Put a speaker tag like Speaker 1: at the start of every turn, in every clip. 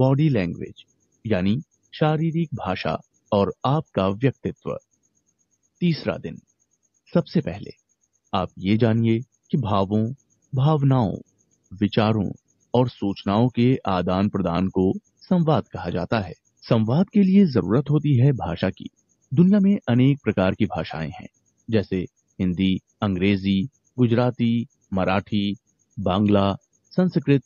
Speaker 1: body language यानी शारीरिक भाषा और आपका व्यक्तित्व तीसरा दिन सबसे पहले आप ये जानिए कि भावों भावनाओं विचारों और सूचनाओं के आदान प्रदान को संवाद कहा जाता है संवाद के लिए जरूरत होती है भाषा की दुनिया में अनेक प्रकार की भाषाएं हैं जैसे हिंदी अंग्रेजी गुजराती मराठी बांग्ला संस्कृत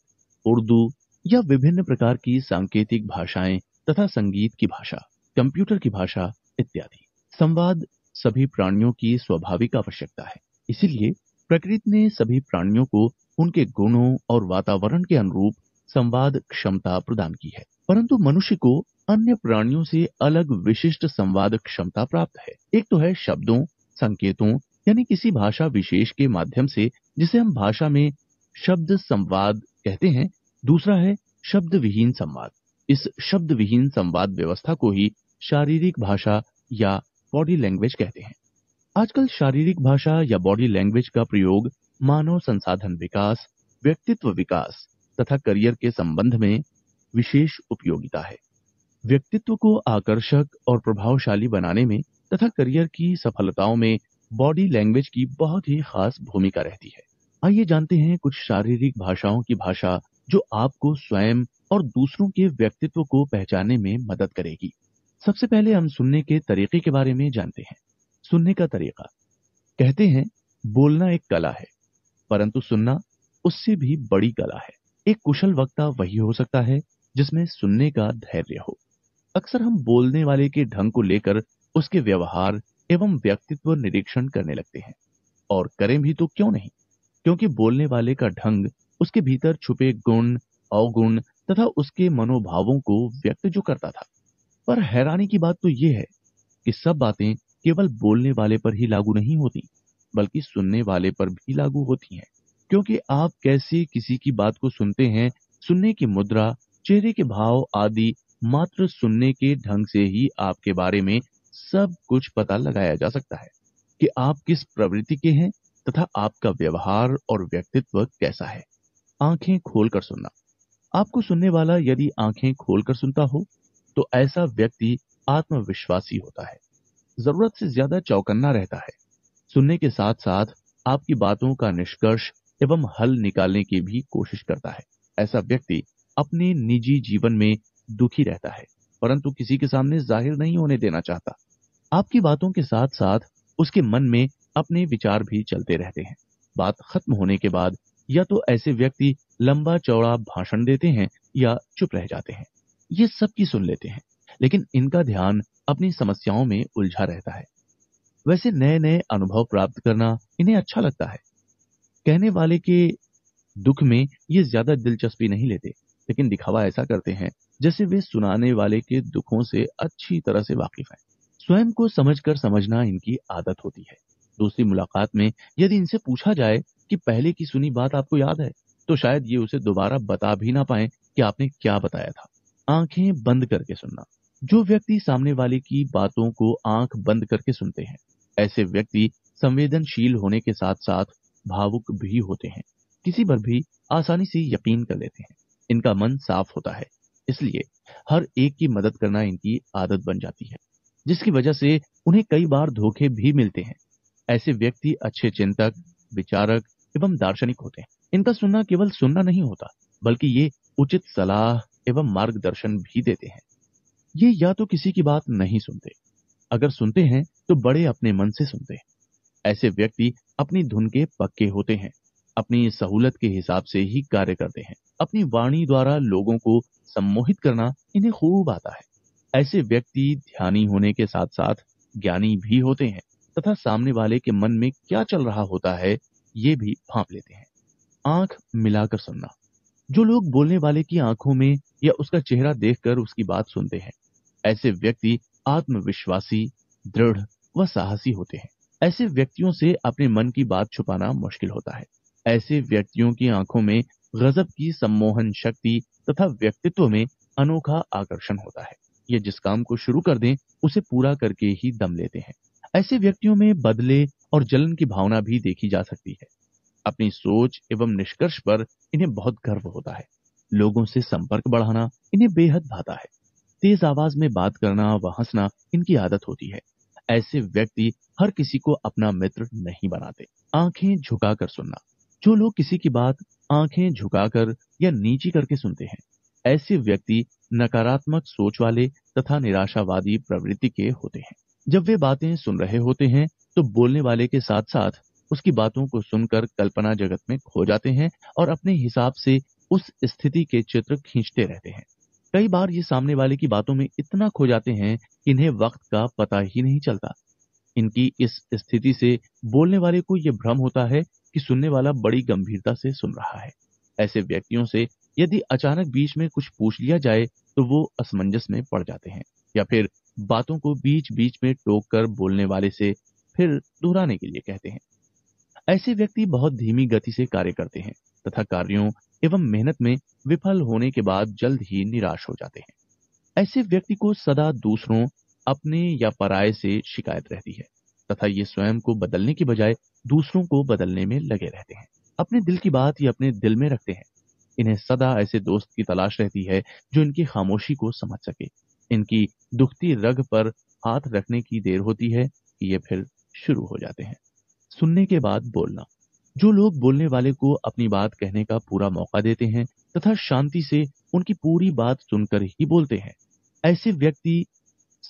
Speaker 1: उर्दू या विभिन्न प्रकार की सांकेतिक भाषाएं तथा संगीत की भाषा कंप्यूटर की भाषा इत्यादि संवाद सभी प्राणियों की स्वाभाविक आवश्यकता है इसीलिए प्रकृति ने सभी प्राणियों को उनके गुणों और वातावरण के अनुरूप संवाद क्षमता प्रदान की है परंतु मनुष्य को अन्य प्राणियों से अलग विशिष्ट संवाद क्षमता प्राप्त है एक तो है शब्दों संकेतों यानी किसी भाषा विशेष के माध्यम से जिसे हम भाषा में शब्द संवाद कहते हैं दूसरा है शब्द विहीन संवाद इस शब्द विहीन संवाद व्यवस्था को ही शारीरिक भाषा या बॉडी लैंग्वेज कहते हैं आजकल शारीरिक भाषा या बॉडी लैंग्वेज का प्रयोग मानव संसाधन विकास व्यक्तित्व विकास तथा करियर के संबंध में विशेष उपयोगिता है व्यक्तित्व को आकर्षक और प्रभावशाली बनाने में तथा करियर की सफलताओं में बॉडी लैंग्वेज की बहुत ही खास भूमिका रहती है आइए जानते हैं कुछ शारीरिक भाषाओं की भाषा जो आपको स्वयं और दूसरों के व्यक्तित्व को पहचानने में मदद करेगी सबसे पहले हम सुनने के तरीके के बारे में जानते हैं सुनने का तरीका कहते हैं बोलना एक कला है परंतु सुनना उससे भी बड़ी कला है एक कुशल वक्ता वही हो सकता है जिसमें सुनने का धैर्य हो अक्सर हम बोलने वाले के ढंग को लेकर उसके व्यवहार एवं व्यक्तित्व निरीक्षण करने लगते हैं और करें भी तो क्यों नहीं क्योंकि बोलने वाले का ढंग उसके भीतर छुपे गुण अवगुण तथा उसके मनोभावों को व्यक्त जो करता था पर हैरानी की बात तो ये है कि सब बातें केवल बोलने वाले पर ही लागू नहीं होती बल्कि सुनने वाले पर भी लागू होती हैं क्योंकि आप कैसे किसी की बात को सुनते हैं सुनने की मुद्रा चेहरे के भाव आदि मात्र सुनने के ढंग से ही आपके बारे में सब कुछ पता लगाया जा सकता है कि आप किस प्रवृत्ति के हैं तथा आपका व्यवहार और व्यक्तित्व कैसा है आंखें खोलकर सुनना आपको सुनने वाला यदि आंखें खोलकर सुनता हो तो ऐसा व्यक्ति आत्मविश्वासी होता है जरूरत से ज्यादा चौकन्ना रहता है सुनने के साथ साथ आपकी बातों का निष्कर्ष एवं हल निकालने की भी कोशिश करता है ऐसा व्यक्ति अपने निजी जीवन में दुखी रहता है परंतु किसी के सामने जाहिर नहीं होने देना चाहता आपकी बातों के साथ साथ उसके मन में अपने विचार भी चलते रहते हैं बात खत्म होने के बाद या तो ऐसे व्यक्ति लंबा चौड़ा भाषण देते हैं या चुप रह जाते हैं ये सबकी सुन लेते हैं लेकिन इनका ध्यान अपनी समस्याओं में उलझा रहता है वैसे नए नए अनुभव प्राप्त करना इन्हें अच्छा लगता है कहने वाले के दुख में ये ज्यादा दिलचस्पी नहीं लेते लेकिन दिखावा ऐसा करते हैं जैसे वे सुनाने वाले के दुखों से अच्छी तरह से वाकिफ हैं स्वयं को समझकर समझना इनकी आदत होती है दूसरी मुलाकात में यदि इनसे पूछा जाए कि पहले की सुनी बात आपको याद है तो शायद ये उसे दोबारा बता भी ना पाए कि आपने क्या बताया था आंखें बंद करके सुनना जो व्यक्ति सामने वाले की बातों को आंख बंद करके सुनते हैं ऐसे व्यक्ति संवेदनशील होने के साथ साथ भावुक भी होते हैं किसी पर भी आसानी से यकीन कर लेते हैं इनका मन साफ होता है इसलिए हर एक की मदद करना इनकी आदत बन जाती है जिसकी वजह से उन्हें कई बार धोखे भी मिलते हैं ऐसे व्यक्ति अच्छे चिंतक विचारक एवं दार्शनिक होते हैं इनका सुनना केवल सुनना नहीं होता बल्कि ये उचित सलाह एवं मार्गदर्शन भी देते हैं ये या तो किसी की बात नहीं सुनते अगर सुनते हैं तो बड़े अपने मन से सुनते हैं ऐसे व्यक्ति अपनी धुन के पक्के होते हैं अपनी सहूलत के हिसाब से ही कार्य करते हैं अपनी वाणी द्वारा लोगों को सम्मोहित करना इन्हें खूब आता है ऐसे व्यक्ति ध्यानी होने के साथ साथ ज्ञानी भी होते हैं तथा सामने वाले के मन में क्या चल रहा होता है ये भी भाप लेते हैं आंख मिलाकर सुनना जो लोग बोलने वाले की आंखों में या उसका चेहरा देखकर उसकी बात सुनते हैं ऐसे व्यक्ति आत्मविश्वासी दृढ़ व साहसी होते हैं ऐसे व्यक्तियों से अपने मन की बात छुपाना मुश्किल होता है ऐसे व्यक्तियों की आंखों में गजब की सम्मोहन शक्ति तथा व्यक्तित्व में अनोखा आकर्षण होता है ये जिस काम को शुरू कर दें उसे पूरा करके ही दम लेते हैं ऐसे व्यक्तियों में बदले और जलन की भावना भी देखी जा सकती है अपनी सोच एवं निष्कर्ष पर इन्हें बहुत गर्व होता है लोगों से संपर्क बढ़ाना इन्हें बेहद भाता है तेज आवाज में बात करना व हंसना इनकी आदत होती है ऐसे व्यक्ति हर किसी को अपना मित्र नहीं बनाते आंखें झुकाकर सुनना जो लोग किसी की बात आंखें झुकाकर या नीची करके सुनते हैं ऐसे व्यक्ति नकारात्मक सोच वाले तथा निराशावादी प्रवृत्ति के होते हैं जब वे बातें सुन रहे होते हैं तो बोलने वाले के साथ साथ उसकी बातों को सुनकर कल्पना जगत में खो जाते हैं और अपने हिसाब से उस स्थिति के चित्र खींचते रहते हैं कई बार ये सामने वाले की बातों में इतना खो जाते हैं कि इन्हें वक्त का पता ही नहीं चलता इनकी इस स्थिति से बोलने वाले को यह भ्रम होता है कि सुनने वाला बड़ी गंभीरता से सुन रहा है ऐसे व्यक्तियों से यदि अचानक बीच में कुछ पूछ लिया जाए तो वो असमंजस में पड़ जाते हैं या फिर बातों को बीच बीच में टोक कर बोलने वाले से फिर दोहराने के लिए कहते हैं ऐसे व्यक्ति बहुत धीमी गति से कार्य करते हैं तथा कार्यों एवं मेहनत में विफल होने के बाद जल्द ही निराश हो जाते हैं ऐसे व्यक्ति को सदा दूसरों अपने या पराये से शिकायत रहती है तथा ये स्वयं को बदलने की बजाय दूसरों को बदलने में लगे रहते हैं अपने दिल की बात ये अपने दिल में रखते हैं इन्हें सदा ऐसे दोस्त की तलाश रहती है जो इनकी खामोशी को समझ सके इनकी दुखती रग पर हाथ रखने की देर होती है कि ये फिर शुरू हो जाते हैं सुनने के बाद बोलना जो लोग बोलने वाले को अपनी बात कहने का पूरा मौका देते हैं तथा शांति से उनकी पूरी बात सुनकर ही बोलते हैं ऐसे व्यक्ति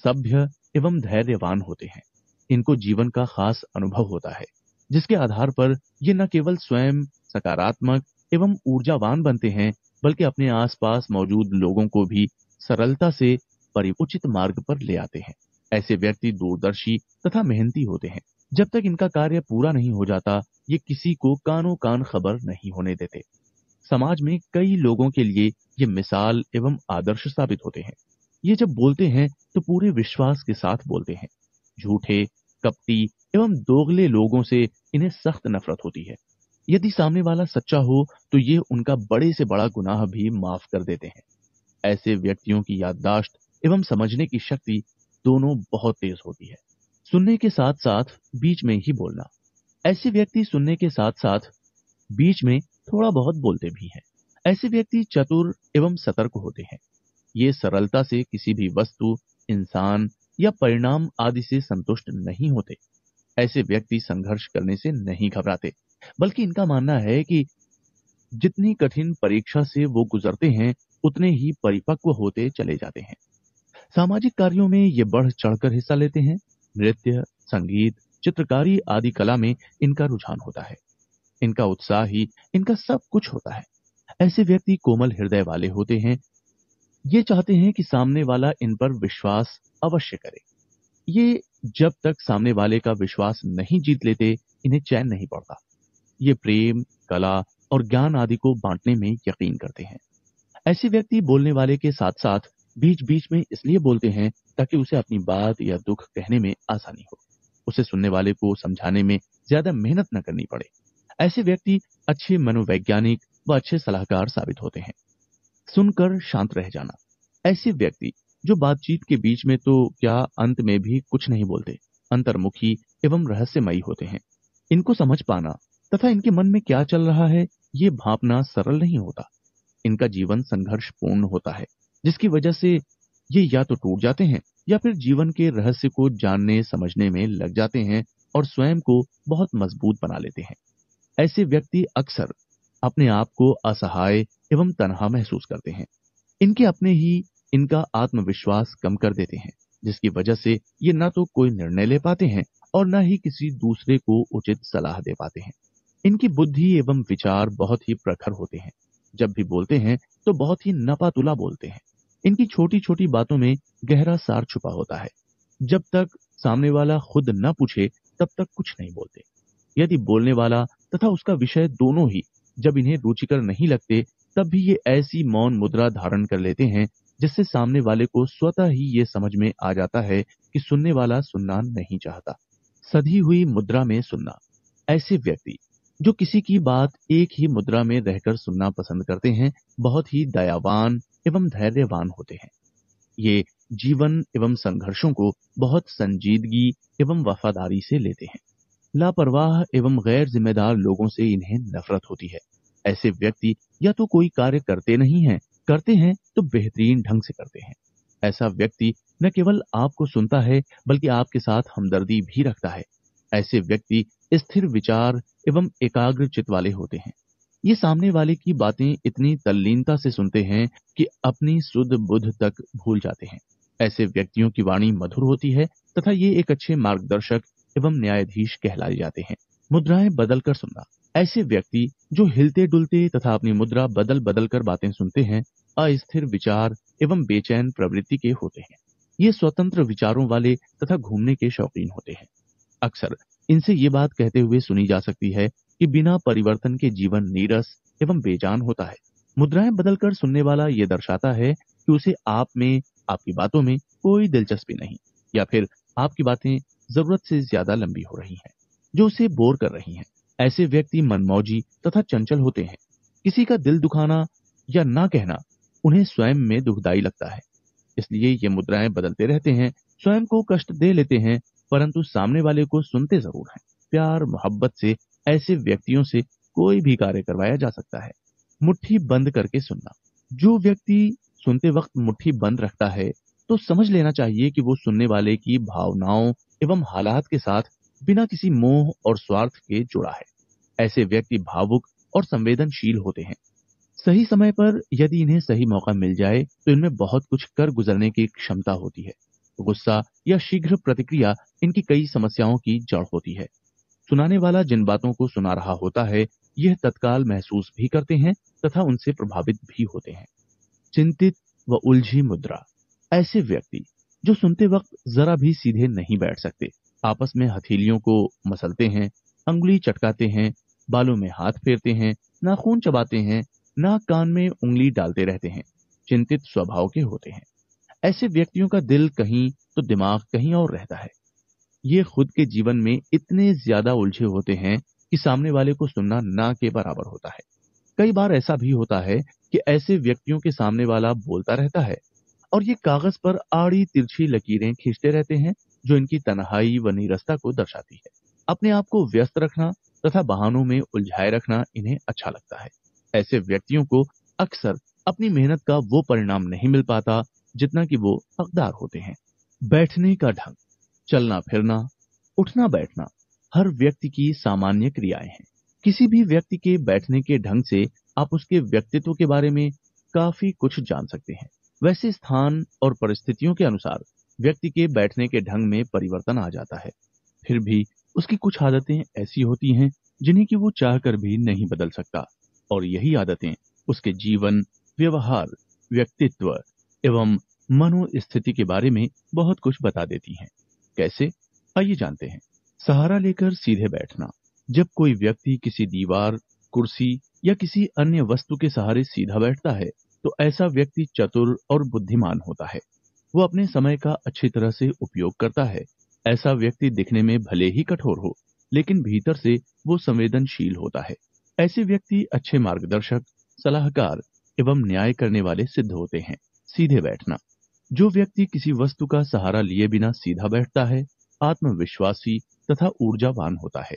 Speaker 1: सभ्य एवं धैर्यवान होते हैं इनको जीवन का खास अनुभव होता है जिसके आधार पर ये न केवल स्वयं सकारात्मक एवं ऊर्जावान बनते हैं बल्कि अपने आसपास मौजूद लोगों को भी सरलता से परिउचित मार्ग पर ले आते हैं ऐसे व्यक्ति दूरदर्शी तथा मेहनती होते हैं जब तक इनका कार्य पूरा नहीं हो जाता ये किसी को कानो कान खबर नहीं होने देते समाज में कई लोगों के लिए ये मिसाल एवं आदर्श साबित होते हैं ये जब बोलते हैं तो पूरे विश्वास के साथ बोलते हैं झूठे कपटी एवं दोगले लोगों से इन्हें सख्त नफरत होती है यदि सामने वाला सच्चा हो तो ये उनका बड़े से बड़ा गुनाह भी माफ कर देते हैं ऐसे व्यक्तियों की याददाश्त एवं समझने की शक्ति दोनों बहुत तेज होती है सुनने के साथ साथ बीच में ही बोलना ऐसे व्यक्ति सुनने के साथ साथ बीच में थोड़ा बहुत बोलते भी हैं ऐसे व्यक्ति चतुर एवं सतर्क होते हैं ये सरलता से किसी भी वस्तु इंसान या परिणाम आदि से संतुष्ट नहीं होते ऐसे व्यक्ति संघर्ष करने से नहीं घबराते बल्कि इनका मानना है कि जितनी कठिन परीक्षा से वो गुजरते हैं उतने ही परिपक्व होते चले जाते हैं सामाजिक कार्यों में ये बढ़ चढ़कर हिस्सा लेते हैं नृत्य संगीत चित्रकारी आदि कला में इनका रुझान होता है इनका उत्साह ही इनका सब कुछ होता है ऐसे व्यक्ति कोमल हृदय वाले होते हैं ये चाहते हैं कि सामने वाला इन पर विश्वास अवश्य करे ये जब तक सामने वाले का विश्वास नहीं जीत लेते इन्हें चैन नहीं पड़ता ये प्रेम कला और ज्ञान आदि को बांटने में यकीन करते हैं ऐसे व्यक्ति बोलने वाले के साथ साथ बीच बीच में इसलिए बोलते हैं ताकि उसे अपनी बात या दुख कहने में आसानी हो उसे सुनने वाले को समझाने में ज्यादा मेहनत न करनी पड़े ऐसे व्यक्ति अच्छे मनोवैज्ञानिक व अच्छे सलाहकार साबित होते हैं सुनकर शांत रह जाना ऐसे व्यक्ति जो बातचीत के बीच में तो क्या अंत में भी कुछ नहीं बोलते अंतर्मुखी एवं रहस्यमयी होते हैं इनको समझ पाना तथा इनके मन में क्या चल रहा है ये भापना सरल नहीं होता इनका जीवन संघर्षपूर्ण होता है जिसकी वजह से ये या तो टूट जाते हैं या फिर जीवन के रहस्य को जानने समझने में लग जाते हैं और स्वयं को बहुत मजबूत बना लेते हैं ऐसे व्यक्ति अक्सर अपने आप को असहाय एवं तनहा महसूस करते हैं इनके अपने ही इनका आत्मविश्वास कम कर देते हैं जिसकी वजह से ये न तो कोई निर्णय ले पाते हैं और न ही किसी दूसरे को उचित सलाह दे पाते हैं इनकी बुद्धि एवं विचार बहुत ही प्रखर होते हैं जब भी बोलते हैं तो बहुत ही नपातुला बोलते हैं इनकी छोटी छोटी बातों में गहरा सार छुपा होता है जब तक सामने वाला खुद न पूछे तब तक कुछ नहीं बोलते यदि बोलने वाला तथा उसका विषय दोनों ही जब इन्हें रुचिकर नहीं लगते तब भी ये ऐसी मौन मुद्रा धारण कर लेते हैं जिससे सामने वाले को स्वतः ही ये समझ में आ जाता है कि सुनने वाला सुनना नहीं चाहता सधी हुई मुद्रा में सुनना ऐसे व्यक्ति जो किसी की बात एक ही मुद्रा में रहकर सुनना पसंद करते हैं बहुत ही दयावान एवं धैर्यवान होते हैं ये जीवन एवं संघर्षों को बहुत संजीदगी एवं वफादारी से लेते हैं लापरवाह एवं गैर जिम्मेदार लोगों से इन्हें नफरत होती है ऐसे व्यक्ति या तो कोई कार्य करते नहीं हैं, करते हैं तो बेहतरीन ढंग से करते हैं ऐसा व्यक्ति न केवल आपको सुनता है बल्कि आपके साथ हमदर्दी भी रखता है ऐसे व्यक्ति स्थिर विचार एवं एकाग्र चित वाले होते हैं ये सामने वाले की बातें इतनी तल्लीनता से सुनते हैं कि अपनी शुद्ध बुद्ध तक भूल जाते हैं ऐसे व्यक्तियों की वाणी मधुर होती है तथा ये एक अच्छे मार्गदर्शक एवं न्यायाधीश कहलाए जाते हैं मुद्राएं बदल कर सुनना ऐसे व्यक्ति जो हिलते डुलते तथा अपनी मुद्रा बदल बदल कर बातें सुनते हैं अस्थिर विचार एवं बेचैन प्रवृत्ति के होते हैं ये स्वतंत्र विचारों वाले तथा घूमने के शौकीन होते हैं अक्सर इनसे ये बात कहते हुए सुनी जा सकती है कि बिना परिवर्तन के जीवन नीरस एवं बेजान होता है मुद्राएं बदलकर सुनने वाला ये दर्शाता है कि उसे आप में आपकी बातों में कोई दिलचस्पी नहीं या फिर आपकी बातें जरूरत से ज्यादा लंबी हो रही हैं जो उसे बोर कर रही हैं ऐसे व्यक्ति मनमौजी तथा चंचल होते हैं किसी का दिल दुखाना या ना कहना उन्हें स्वयं में दुखदायी लगता है इसलिए ये मुद्राएं बदलते रहते हैं स्वयं को कष्ट दे लेते हैं परंतु सामने वाले को सुनते जरूर हैं प्यार मोहब्बत से ऐसे व्यक्तियों से कोई भी कार्य करवाया जा सकता है मुट्ठी बंद करके सुनना जो व्यक्ति सुनते वक्त मुट्ठी बंद रखता है तो समझ लेना चाहिए कि वो सुनने वाले की भावनाओं एवं हालात के साथ बिना किसी मोह और स्वार्थ के जुड़ा है ऐसे व्यक्ति भावुक और संवेदनशील होते हैं सही समय पर यदि इन्हें सही मौका मिल जाए तो इनमें बहुत कुछ कर गुजरने की क्षमता होती है गुस्सा या शीघ्र प्रतिक्रिया इनकी कई समस्याओं की जड़ होती है सुनाने वाला जिन बातों को सुना रहा होता है यह तत्काल महसूस भी करते हैं तथा उनसे प्रभावित भी होते हैं चिंतित व उलझी मुद्रा ऐसे व्यक्ति जो सुनते वक्त जरा भी सीधे नहीं बैठ सकते आपस में हथेलियों को मसलते हैं अंगुली चटकाते हैं बालों में हाथ फेरते हैं नाखून चबाते हैं ना कान में उंगली डालते रहते हैं चिंतित स्वभाव के होते हैं ऐसे व्यक्तियों का दिल कहीं तो दिमाग कहीं और रहता है ये खुद के जीवन में इतने ज्यादा उलझे होते हैं कि सामने वाले को सुनना ना के बराबर होता है कई बार ऐसा भी होता है कि ऐसे व्यक्तियों के सामने वाला बोलता रहता है और ये कागज पर आड़ी तिरछी लकीरें खींचते रहते हैं जो इनकी तनहाई व निरस्ता को दर्शाती है अपने आप को व्यस्त रखना तथा बहानों में उलझाए रखना इन्हें अच्छा लगता है ऐसे व्यक्तियों को अक्सर अपनी मेहनत का वो परिणाम नहीं मिल पाता जितना कि वो हकदार होते हैं बैठने का ढंग चलना फिरना उठना बैठना हर व्यक्ति की सामान्य क्रियाएं हैं किसी भी व्यक्ति के बैठने के ढंग से आप उसके व्यक्तित्व के बारे में काफी कुछ जान सकते हैं वैसे स्थान और परिस्थितियों के अनुसार व्यक्ति के बैठने के ढंग में परिवर्तन आ जाता है फिर भी उसकी कुछ आदतें ऐसी होती हैं जिन्हें कि वो चाहकर भी नहीं बदल सकता और यही आदतें उसके जीवन व्यवहार व्यक्तित्व एवं मनोस्थिति के बारे में बहुत कुछ बता देती हैं कैसे आइए जानते हैं सहारा लेकर सीधे बैठना जब कोई व्यक्ति किसी दीवार कुर्सी या किसी अन्य वस्तु के सहारे सीधा बैठता है तो ऐसा व्यक्ति चतुर और बुद्धिमान होता है वो अपने समय का अच्छी तरह से उपयोग करता है ऐसा व्यक्ति दिखने में भले ही कठोर हो लेकिन भीतर से वो संवेदनशील होता है ऐसे व्यक्ति अच्छे मार्गदर्शक सलाहकार एवं न्याय करने वाले सिद्ध होते हैं सीधे बैठना जो व्यक्ति किसी वस्तु का सहारा लिए बिना सीधा बैठता है आत्मविश्वासी तथा ऊर्जावान होता है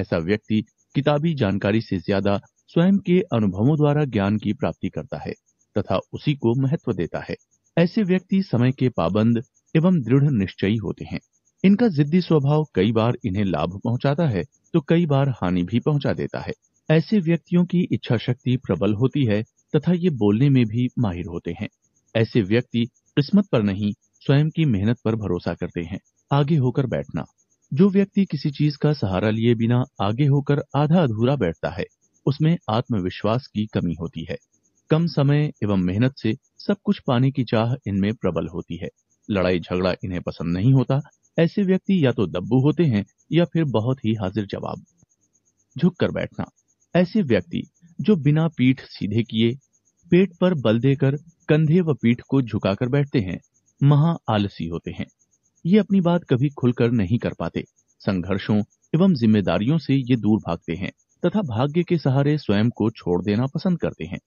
Speaker 1: ऐसा व्यक्ति किताबी जानकारी से ज्यादा स्वयं के अनुभवों द्वारा ज्ञान की प्राप्ति करता है तथा उसी को महत्व देता है ऐसे व्यक्ति समय के पाबंद एवं दृढ़ निश्चयी होते हैं इनका जिद्दी स्वभाव कई बार इन्हें लाभ पहुंचाता है तो कई बार हानि भी पहुंचा देता है ऐसे व्यक्तियों की इच्छा शक्ति प्रबल होती है तथा ये बोलने में भी माहिर होते हैं ऐसे व्यक्ति किस्मत पर नहीं स्वयं की मेहनत पर भरोसा करते हैं आगे होकर बैठना जो व्यक्ति किसी चीज का सहारा लिए बिना आगे होकर आधा अधूरा बैठता है उसमें आत्मविश्वास की कमी होती है कम समय एवं मेहनत से सब कुछ पाने की चाह इनमें प्रबल होती है लड़ाई झगड़ा इन्हें पसंद नहीं होता ऐसे व्यक्ति या तो दब्बू होते हैं या फिर बहुत ही हाजिर जवाब झुक कर बैठना ऐसे व्यक्ति जो बिना पीठ सीधे किए पेट पर बल देकर कंधे व पीठ को झुकाकर बैठते हैं महा आलसी होते हैं ये अपनी बात कभी खुलकर नहीं कर पाते संघर्षों एवं जिम्मेदारियों से ये दूर भागते हैं तथा भाग्य के सहारे स्वयं को छोड़ देना पसंद करते हैं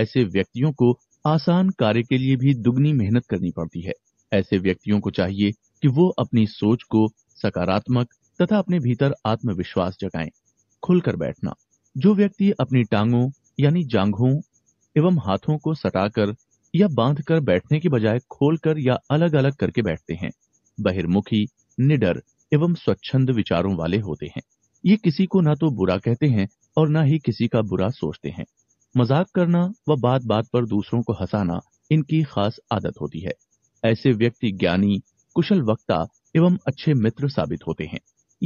Speaker 1: ऐसे व्यक्तियों को आसान कार्य के लिए भी दुगनी मेहनत करनी पड़ती है ऐसे व्यक्तियों को चाहिए कि वो अपनी सोच को सकारात्मक तथा अपने भीतर आत्मविश्वास जगाए खुलकर बैठना जो व्यक्ति अपनी टांगों यानी जांघों एवं हाथों को सटाकर या बांध कर बैठने के बजाय खोलकर या अलग अलग करके बैठते हैं बहिर्मुखी निडर एवं स्वच्छंद विचारों वाले होते हैं ये किसी को ना तो बुरा कहते हैं और ना ही किसी का बुरा सोचते हैं मजाक करना व बात बात पर दूसरों को हंसाना इनकी खास आदत होती है ऐसे व्यक्ति ज्ञानी कुशल वक्ता एवं अच्छे मित्र साबित होते हैं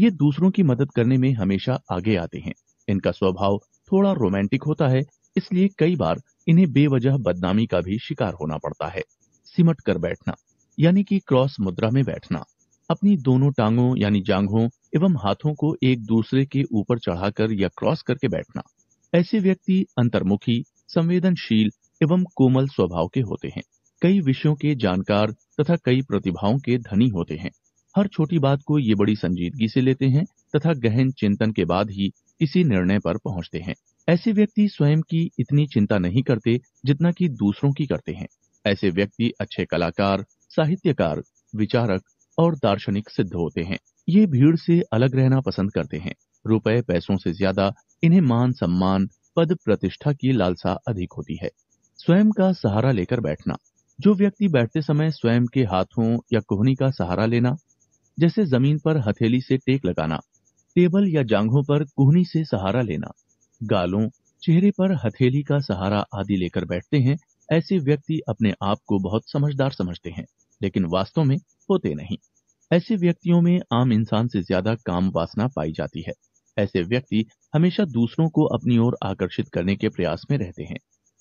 Speaker 1: ये दूसरों की मदद करने में हमेशा आगे आते हैं इनका स्वभाव थोड़ा रोमांटिक होता है इसलिए कई बार इन्हें बेवजह बदनामी का भी शिकार होना पड़ता है सिमट कर बैठना यानी कि क्रॉस मुद्रा में बैठना अपनी दोनों टांगों यानी जांघों एवं हाथों को एक दूसरे के ऊपर चढ़ाकर या क्रॉस करके बैठना ऐसे व्यक्ति अंतर्मुखी संवेदनशील एवं कोमल स्वभाव के होते हैं कई विषयों के जानकार तथा कई प्रतिभाओं के धनी होते हैं हर छोटी बात को ये बड़ी संजीदगी से लेते हैं तथा गहन चिंतन के बाद ही किसी निर्णय पर पहुंचते हैं ऐसे व्यक्ति स्वयं की इतनी चिंता नहीं करते जितना कि दूसरों की करते हैं ऐसे व्यक्ति अच्छे कलाकार साहित्यकार विचारक और दार्शनिक सिद्ध होते हैं ये भीड़ से अलग रहना पसंद करते हैं रुपए पैसों से ज्यादा इन्हें मान सम्मान पद प्रतिष्ठा की लालसा अधिक होती है स्वयं का सहारा लेकर बैठना जो व्यक्ति बैठते समय स्वयं के हाथों या कोहनी का सहारा लेना जैसे जमीन पर हथेली से टेक लगाना टेबल या जांघों पर कोहनी से सहारा लेना गालों चेहरे पर हथेली का सहारा आदि लेकर बैठते हैं ऐसे व्यक्ति अपने आप को बहुत समझदार समझते हैं लेकिन वास्तव में होते नहीं ऐसे व्यक्तियों में आम इंसान से ज्यादा काम वासना पाई जाती है ऐसे व्यक्ति हमेशा दूसरों को अपनी ओर आकर्षित करने के प्रयास में रहते हैं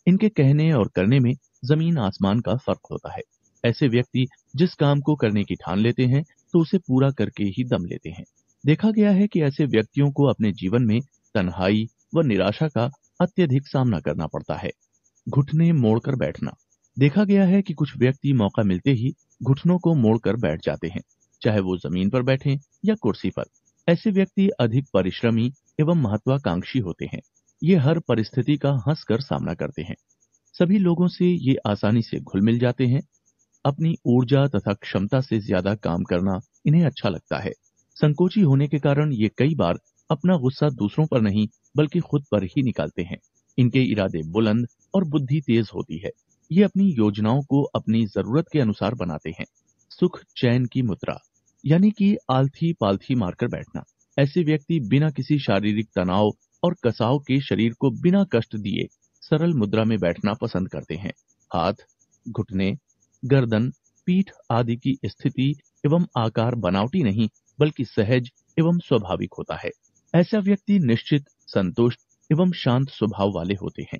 Speaker 1: इनके कहने और करने में जमीन आसमान का फर्क होता है ऐसे व्यक्ति जिस काम को करने की ठान लेते हैं तो उसे पूरा करके ही दम लेते हैं देखा गया है कि ऐसे व्यक्तियों को अपने जीवन में तन्हाई व निराशा का अत्यधिक सामना करना पड़ता है घुटने मोड़कर बैठना देखा गया है कि कुछ व्यक्ति मौका मिलते ही घुटनों को मोड़कर बैठ जाते हैं चाहे वो जमीन पर बैठे या कुर्सी पर ऐसे व्यक्ति अधिक परिश्रमी एवं महत्वाकांक्षी होते हैं ये हर परिस्थिति का कर सामना करते हैं सभी लोगों से ये आसानी से घुल मिल जाते हैं अपनी ऊर्जा तथा क्षमता से ज्यादा काम करना इन्हें अच्छा लगता है संकोची होने के कारण ये कई बार अपना गुस्सा दूसरों पर नहीं बल्कि खुद पर ही निकालते हैं इनके इरादे बुलंद और बुद्धि तेज होती है ये अपनी योजनाओं को अपनी जरूरत के अनुसार बनाते हैं सुख चैन की मुद्रा यानी कि आलथी पालथी मारकर बैठना ऐसे व्यक्ति बिना किसी शारीरिक तनाव और कसाव के शरीर को बिना कष्ट दिए सरल मुद्रा में बैठना पसंद करते हैं हाथ घुटने गर्दन पीठ आदि की स्थिति एवं आकार बनावटी नहीं बल्कि सहज एवं स्वाभाविक होता है ऐसा व्यक्ति निश्चित संतुष्ट एवं शांत स्वभाव वाले होते हैं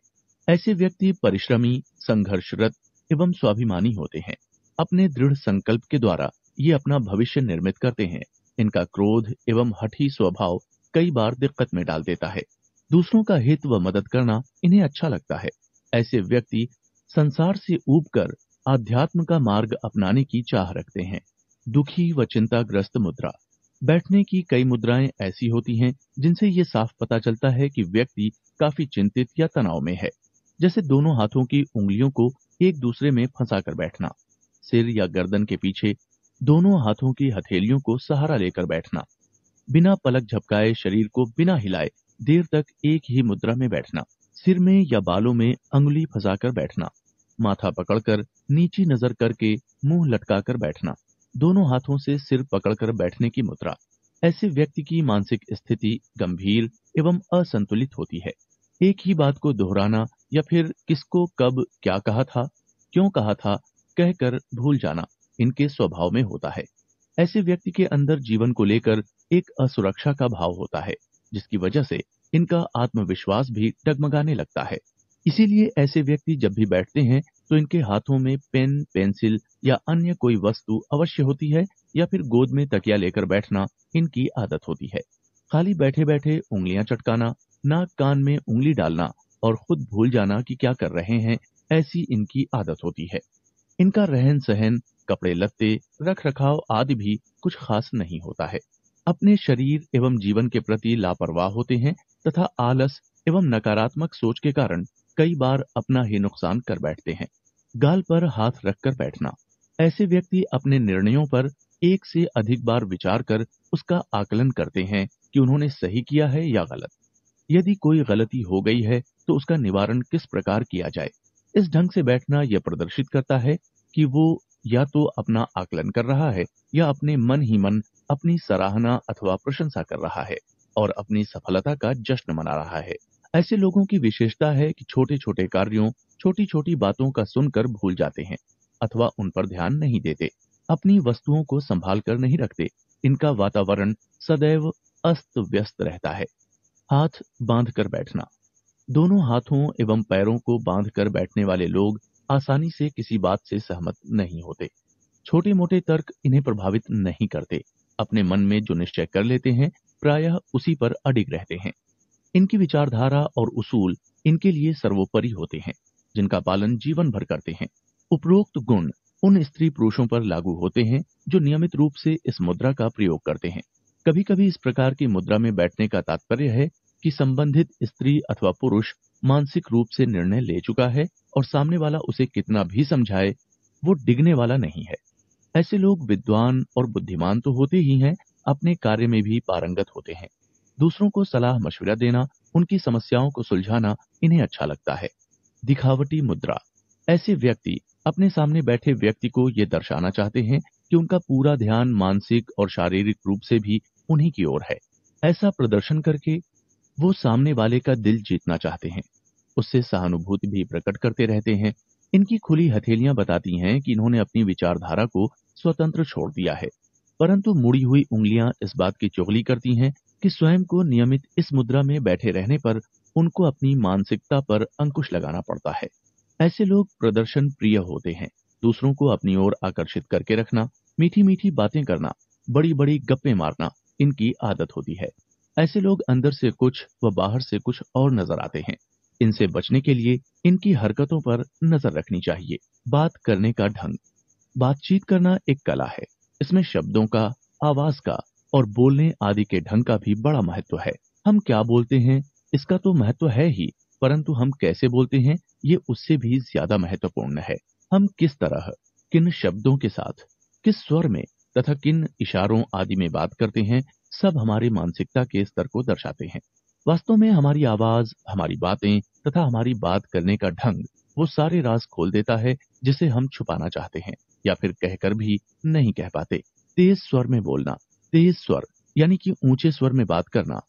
Speaker 1: ऐसे व्यक्ति परिश्रमी संघर्षरत एवं स्वाभिमानी होते हैं अपने दृढ़ संकल्प के द्वारा ये अपना भविष्य निर्मित करते हैं इनका क्रोध एवं हठी स्वभाव कई बार दिक्कत में डाल देता है दूसरों का हित व मदद करना इन्हें अच्छा लगता है ऐसे व्यक्ति संसार से ऊब कर आध्यात्म का मार्ग अपनाने की चाह रखते हैं दुखी व चिंताग्रस्त मुद्रा बैठने की कई मुद्राएं ऐसी होती हैं जिनसे ये साफ पता चलता है कि व्यक्ति काफी चिंतित या तनाव में है जैसे दोनों हाथों की उंगलियों को एक दूसरे में फंसाकर बैठना सिर या गर्दन के पीछे दोनों हाथों की हथेलियों को सहारा लेकर बैठना बिना पलक झपकाए शरीर को बिना हिलाए देर तक एक ही मुद्रा में बैठना सिर में या बालों में अंगुली फंसाकर बैठना माथा पकड़कर नीची नजर करके मुंह लटकाकर बैठना दोनों हाथों से सिर पकड़कर बैठने की मुद्रा ऐसे व्यक्ति की मानसिक स्थिति गंभीर एवं असंतुलित होती है एक ही बात को दोहराना या फिर किसको कब क्या कहा था क्यों कहा था कहकर भूल जाना इनके स्वभाव में होता है ऐसे व्यक्ति के अंदर जीवन को लेकर एक असुरक्षा का भाव होता है जिसकी वजह से इनका आत्मविश्वास भी डगमगाने लगता है इसीलिए ऐसे व्यक्ति जब भी बैठते हैं तो इनके हाथों में पेन पेंसिल या अन्य कोई वस्तु अवश्य होती है या फिर गोद में तकिया लेकर बैठना इनकी आदत होती है खाली बैठे बैठे उंगलियां चटकाना नाक कान में उंगली डालना और खुद भूल जाना कि क्या कर रहे हैं ऐसी इनकी आदत होती है इनका रहन सहन कपड़े लत्ते रख रखाव आदि भी कुछ खास नहीं होता है अपने शरीर एवं जीवन के प्रति लापरवाह होते हैं तथा आलस एवं नकारात्मक सोच के कारण कई बार अपना ही नुकसान कर बैठते हैं गाल पर हाथ रखकर बैठना ऐसे व्यक्ति अपने निर्णयों पर एक से अधिक बार विचार कर उसका आकलन करते हैं कि उन्होंने सही किया है या गलत यदि कोई गलती हो गई है तो उसका निवारण किस प्रकार किया जाए इस ढंग से बैठना यह प्रदर्शित करता है कि वो या तो अपना आकलन कर रहा है या अपने मन ही मन अपनी सराहना अथवा प्रशंसा कर रहा है और अपनी सफलता का जश्न मना रहा है ऐसे लोगों की विशेषता है कि छोटे छोटे कार्यों छोटी छोटी बातों का सुनकर भूल जाते हैं अथवा उन पर ध्यान नहीं देते अपनी वस्तुओं को संभाल कर नहीं रखते इनका वातावरण सदैव अस्त व्यस्त रहता है हाथ बांध कर बैठना दोनों हाथों एवं पैरों को बांध कर बैठने वाले लोग आसानी से किसी बात से सहमत नहीं होते छोटे मोटे तर्क इन्हें प्रभावित नहीं करते अपने मन में जो निश्चय कर लेते हैं प्रायः उसी पर अडिग रहते हैं इनकी विचारधारा और उसूल इनके लिए सर्वोपरि होते हैं जिनका पालन जीवन भर करते हैं उपरोक्त गुण उन स्त्री पुरुषों पर लागू होते हैं जो नियमित रूप से इस मुद्रा का प्रयोग करते हैं कभी कभी इस प्रकार की मुद्रा में बैठने का तात्पर्य है कि संबंधित स्त्री अथवा पुरुष मानसिक रूप से निर्णय ले चुका है और सामने वाला उसे कितना भी समझाए वो डिगने वाला नहीं है ऐसे लोग विद्वान और बुद्धिमान तो होते ही हैं अपने कार्य में भी पारंगत होते हैं दूसरों को सलाह मशविरा देना उनकी समस्याओं को सुलझाना इन्हें अच्छा लगता है दिखावटी मुद्रा ऐसे व्यक्ति अपने सामने बैठे व्यक्ति को ये दर्शाना चाहते हैं कि उनका पूरा ध्यान मानसिक और शारीरिक रूप से भी उन्हीं की ओर है ऐसा प्रदर्शन करके वो सामने वाले का दिल जीतना चाहते हैं उससे सहानुभूति भी प्रकट करते रहते हैं इनकी खुली हथेलियां बताती हैं कि इन्होंने अपनी विचारधारा को स्वतंत्र छोड़ दिया है परंतु मुड़ी हुई उंगलियां इस बात की चुगली करती हैं कि स्वयं को नियमित इस मुद्रा में बैठे रहने पर उनको अपनी मानसिकता पर अंकुश लगाना पड़ता है ऐसे लोग प्रदर्शन प्रिय होते हैं दूसरों को अपनी ओर आकर्षित करके रखना मीठी मीठी बातें करना बड़ी बड़ी गप्पे मारना इनकी आदत होती है ऐसे लोग अंदर से कुछ व बाहर से कुछ और नजर आते हैं इनसे बचने के लिए इनकी हरकतों पर नजर रखनी चाहिए बात करने का ढंग बातचीत करना एक कला है इसमें शब्दों का आवाज का और बोलने आदि के ढंग का भी बड़ा महत्व है हम क्या बोलते हैं इसका तो महत्व है ही परंतु हम कैसे बोलते हैं ये उससे भी ज्यादा महत्वपूर्ण है हम किस तरह किन शब्दों के साथ किस स्वर में तथा किन इशारों आदि में बात करते हैं सब हमारी मानसिकता के स्तर को दर्शाते हैं वास्तव में हमारी आवाज हमारी बातें तथा हमारी बात करने का ढंग वो सारे राज खोल देता है जिसे हम छुपाना चाहते हैं या फिर कहकर भी नहीं कह पाते तेज स्वर में बोलना तेज स्वर यानी कि ऊंचे स्वर में बात करना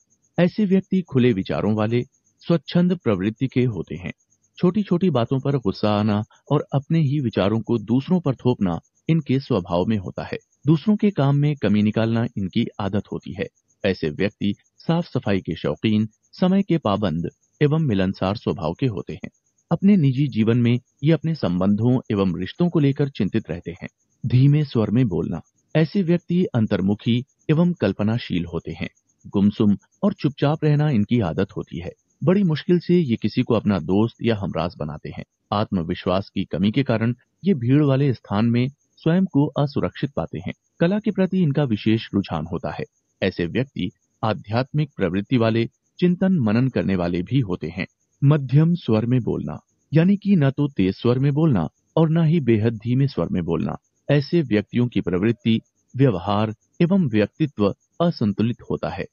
Speaker 1: ऐसे व्यक्ति खुले विचारों वाले स्वच्छंद प्रवृत्ति के होते हैं छोटी छोटी बातों पर गुस्सा आना और अपने ही विचारों को दूसरों पर थोपना इनके स्वभाव में होता है दूसरों के काम में कमी निकालना इनकी आदत होती है ऐसे व्यक्ति साफ सफाई के शौकीन समय के पाबंद एवं मिलनसार स्वभाव के होते हैं अपने निजी जीवन में ये अपने संबंधों एवं रिश्तों को लेकर चिंतित रहते हैं धीमे स्वर में बोलना ऐसे व्यक्ति अंतर्मुखी एवं कल्पनाशील होते हैं गुमसुम और चुपचाप रहना इनकी आदत होती है बड़ी मुश्किल से ये किसी को अपना दोस्त या हमराज बनाते हैं आत्मविश्वास की कमी के कारण ये भीड़ वाले स्थान में स्वयं को असुरक्षित पाते हैं कला के प्रति इनका विशेष रुझान होता है ऐसे व्यक्ति आध्यात्मिक प्रवृत्ति वाले चिंतन मनन करने वाले भी होते हैं मध्यम स्वर में बोलना यानी कि न तो तेज स्वर में बोलना और न ही बेहद धीमे स्वर में बोलना ऐसे व्यक्तियों की प्रवृत्ति व्यवहार एवं व्यक्तित्व असंतुलित होता है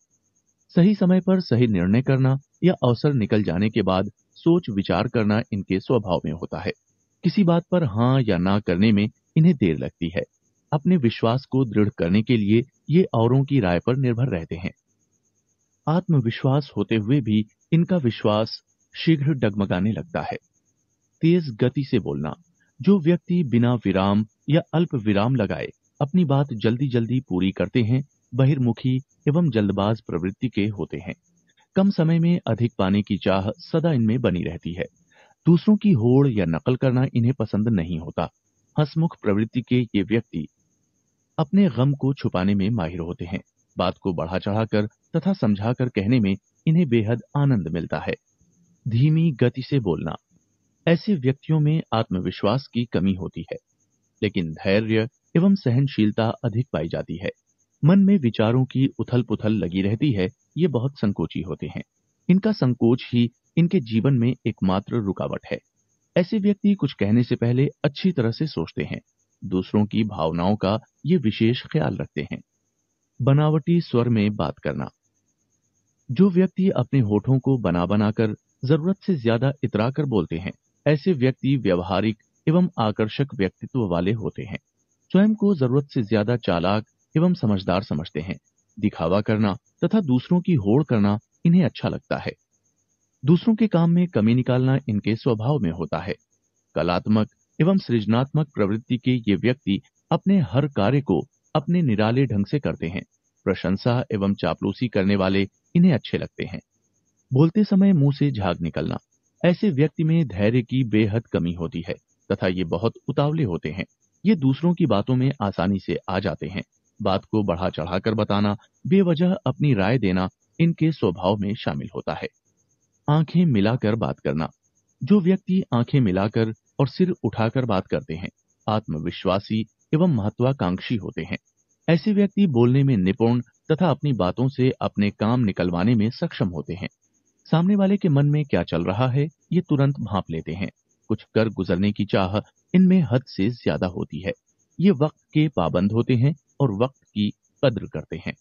Speaker 1: सही समय पर सही निर्णय करना या अवसर निकल जाने के बाद सोच विचार करना इनके स्वभाव में होता है किसी बात पर हाँ या ना करने में इन्हें देर लगती है अपने विश्वास को दृढ़ करने के लिए ये औरों की राय पर निर्भर रहते हैं आत्मविश्वास होते हुए भी इनका विश्वास शीघ्र डगमगाने लगता है तेज गति से बोलना जो व्यक्ति बिना विराम या अल्प विराम लगाए अपनी बात जल्दी जल्दी पूरी करते हैं बहिर्मुखी एवं जल्दबाज प्रवृत्ति के होते हैं कम समय में अधिक पाने की चाह सदा इनमें बनी रहती है दूसरों की होड़ या नकल करना इन्हें पसंद नहीं होता हंसमुख प्रवृत्ति के ये व्यक्ति अपने गम को छुपाने में माहिर होते हैं बात को बढ़ा चढ़ाकर तथा समझाकर कहने में इन्हें बेहद आनंद मिलता है धीमी गति से बोलना ऐसे व्यक्तियों में आत्मविश्वास की कमी होती है लेकिन धैर्य एवं सहनशीलता अधिक पाई जाती है मन में विचारों की उथल पुथल लगी रहती है ये बहुत संकोची होते हैं इनका संकोच ही इनके जीवन में एकमात्र रुकावट है ऐसे व्यक्ति कुछ कहने से पहले अच्छी तरह से सोचते हैं दूसरों की भावनाओं का ये विशेष ख्याल रखते हैं बनावटी स्वर में बात करना जो व्यक्ति अपने होठों को बना बनाकर जरूरत से ज्यादा इतरा कर बोलते हैं ऐसे व्यक्ति व्यवहारिक एवं आकर्षक व्यक्तित्व वाले होते हैं स्वयं को जरूरत से ज्यादा चालाक एवं समझदार समझते हैं दिखावा करना तथा दूसरों की होड़ करना इन्हें अच्छा लगता है दूसरों के काम में कमी निकालना इनके स्वभाव में होता है कलात्मक एवं सृजनात्मक प्रवृत्ति के ये व्यक्ति अपने हर कार्य को अपने निराले ढंग से करते हैं प्रशंसा एवं चापलूसी करने वाले इन्हें अच्छे लगते हैं बोलते समय मुंह से झाग निकलना ऐसे व्यक्ति में धैर्य की बेहद कमी होती है तथा ये बहुत उतावले होते हैं ये दूसरों की बातों में आसानी से आ जाते हैं बात को बढ़ा चढ़ाकर बताना बेवजह अपनी राय देना इनके स्वभाव में शामिल होता है आंखें मिलाकर बात करना जो व्यक्ति आंखें मिलाकर और सिर उठाकर बात करते हैं आत्मविश्वासी एवं महत्वाकांक्षी होते हैं ऐसे व्यक्ति बोलने में निपुण तथा अपनी बातों से अपने काम निकलवाने में सक्षम होते हैं सामने वाले के मन में क्या चल रहा है ये तुरंत भाप लेते हैं कुछ कर गुजरने की चाह इनमें हद से ज्यादा होती है ये वक्त के पाबंद होते हैं और वक्त की कद्र करते हैं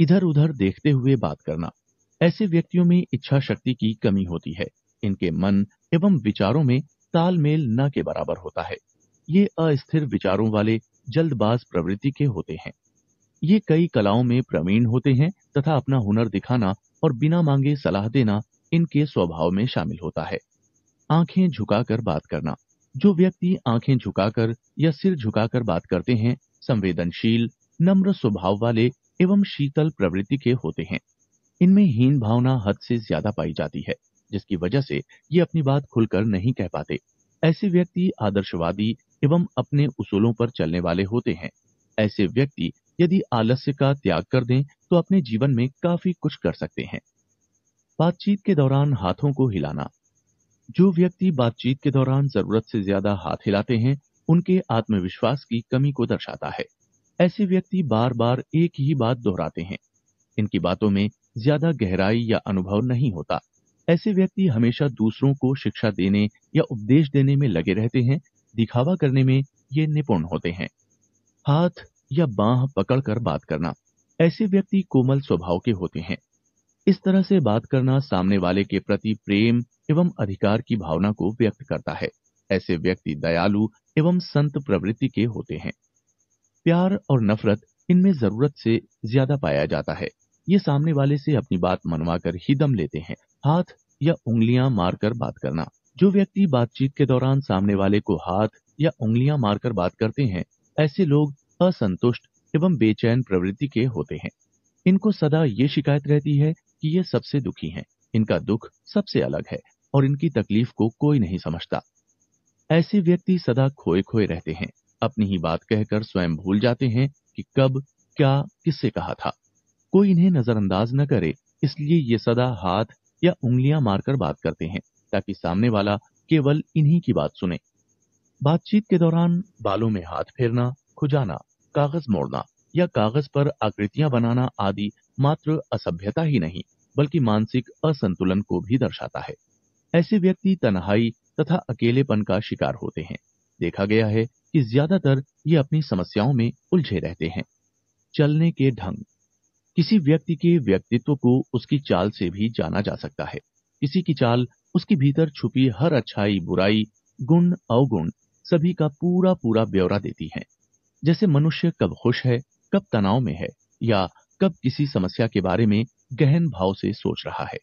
Speaker 1: इधर उधर देखते हुए बात करना ऐसे व्यक्तियों में इच्छा शक्ति की कमी होती है इनके मन एवं विचारों में तालमेल न के बराबर होता है ये अस्थिर विचारों वाले जल्दबाज प्रवृत्ति के होते हैं ये कई कलाओं में प्रवीण होते हैं तथा अपना हुनर दिखाना और बिना मांगे सलाह देना इनके स्वभाव में शामिल होता है आंखें झुकाकर बात करना जो व्यक्ति आंखें झुकाकर या सिर झुकाकर बात करते हैं संवेदनशील नम्र स्वभाव वाले एवं शीतल प्रवृत्ति के होते हैं इनमें हीन भावना हद से ज्यादा पाई जाती है जिसकी वजह से ये अपनी बात खुलकर नहीं कह पाते ऐसे व्यक्ति आदर्शवादी एवं अपने उसूलों पर चलने वाले होते हैं ऐसे व्यक्ति यदि आलस्य का त्याग कर दें तो अपने जीवन में काफी कुछ कर सकते हैं बातचीत के दौरान हाथों को हिलाना जो व्यक्ति बातचीत के दौरान जरूरत से ज्यादा हाथ हिलाते हैं उनके आत्मविश्वास की कमी को दर्शाता है ऐसे व्यक्ति बार बार एक ही बात दोहराते हैं इनकी बातों में ज्यादा गहराई या अनुभव नहीं होता ऐसे व्यक्ति हमेशा दूसरों को शिक्षा देने या उपदेश देने में लगे रहते हैं दिखावा करने में ये निपुण होते हैं हाथ या बाह पकड़कर बात करना ऐसे व्यक्ति कोमल स्वभाव के होते हैं इस तरह से बात करना सामने वाले के प्रति प्रेम एवं अधिकार की भावना को व्यक्त करता है ऐसे व्यक्ति दयालु एवं संत प्रवृत्ति के होते हैं प्यार और नफरत इनमें जरूरत से ज्यादा पाया जाता है ये सामने वाले से अपनी बात मनवा कर ही दम लेते हैं हाथ या उंगलियां मारकर बात करना जो व्यक्ति बातचीत के दौरान सामने वाले को हाथ या उंगलियां मारकर बात करते हैं ऐसे लोग असंतुष्ट एवं बेचैन प्रवृत्ति के होते हैं इनको सदा ये शिकायत रहती है कि ये सबसे दुखी हैं, इनका दुख सबसे अलग है और इनकी तकलीफ को कोई नहीं समझता ऐसे व्यक्ति सदा खोए खोए रहते हैं अपनी ही बात कहकर स्वयं भूल जाते हैं कि कब क्या किससे कहा था कोई इन्हें नजरअंदाज न करे इसलिए ये सदा हाथ या उंगलियां मारकर बात करते हैं ताकि सामने वाला केवल इन्हीं की बात सुने बातचीत के दौरान बालों में हाथ फेरना खुजाना कागज मोड़ना या कागज पर आकृतियां बनाना आदि मात्र असभ्यता ही नहीं बल्कि मानसिक असंतुलन को भी दर्शाता है ऐसे व्यक्ति तनहाई तथा अकेलेपन का शिकार होते हैं देखा गया है कि ज्यादातर ये अपनी समस्याओं में उलझे रहते हैं चलने के ढंग किसी व्यक्ति के व्यक्तित्व को उसकी चाल से भी जाना जा सकता है किसी की चाल उसके भीतर छुपी हर अच्छाई बुराई गुण अवगुण सभी का पूरा पूरा ब्यौरा देती है जैसे मनुष्य कब खुश है कब तनाव में है या कब किसी समस्या के बारे में गहन भाव से सोच रहा है